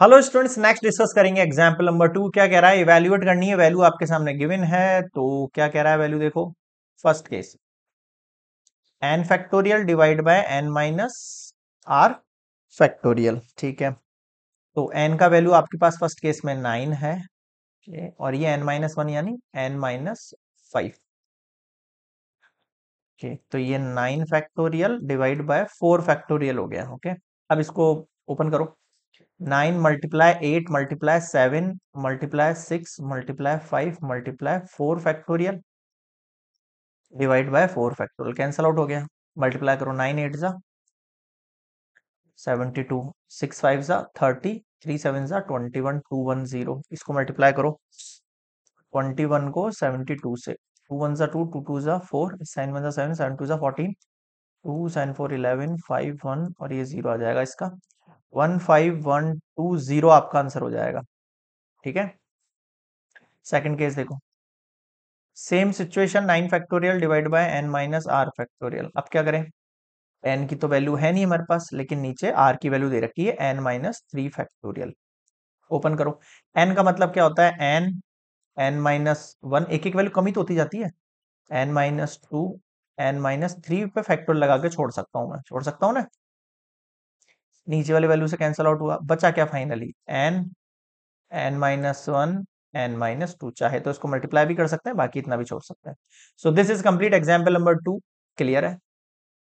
hello students next discuss करेंगे example number two क्या कह रहा है इवेल्युएट करनी है वैल्यू आपके सामने गिवन है तो क्या कह रहा है वैल्यू देखो first case N factorial divide by N minus R factorial ठीक है तो एन का वैल्यू आपके पास फर्स्ट केस में नाइन है और ये एन माइनस वन यानी एन माइनस फाइव ओके तो ये nine factorial divide by four factorial हो गया ओके अब इसको ओपन करो nine multiply eight multiply seven multiply six multiply five multiply four factorial divide by four factorial cancel out हो गया मल्टीप्लाई करो नाइन एट जा सेवेंटी टू सिक्स फाइव जा थर्टी थ्री सेवन जा twenty one two one zero इसको multiply करो twenty one को seventy two से टू वन जा टू टू टू जा फोर साइन वन जा सेवन सेवन टू जा fourteen two sign four eleven five one और ये जीरो आ जाएगा इसका one five one two zero आपका आंसर हो जाएगा ठीक है सेकंड केस देखो same situation nine factorial divide by N minus R factorial अब क्या करें एन की तो वैल्यू है नहीं हमारे पास लेकिन नीचे आर की वैल्यू दे रखी है N minus three factorial open करो एन का मतलब क्या होता है एन एन माइनस वन एक एक वैल्यू कमी तो होती जाती है N minus two N minus three पे फैक्टोरियल लगा के छोड़ सकता हूँ मैं छोड़ सकता हूँ ना नीचे वाले वैल्यू से कैंसिल आउट हुआ बचा क्या finally N N minus one N minus two चाहे तो इसको मल्टीप्लाई भी कर सकते हैं बाकी इतना भी छोड़ सकते हैं so this is complete example number two clear है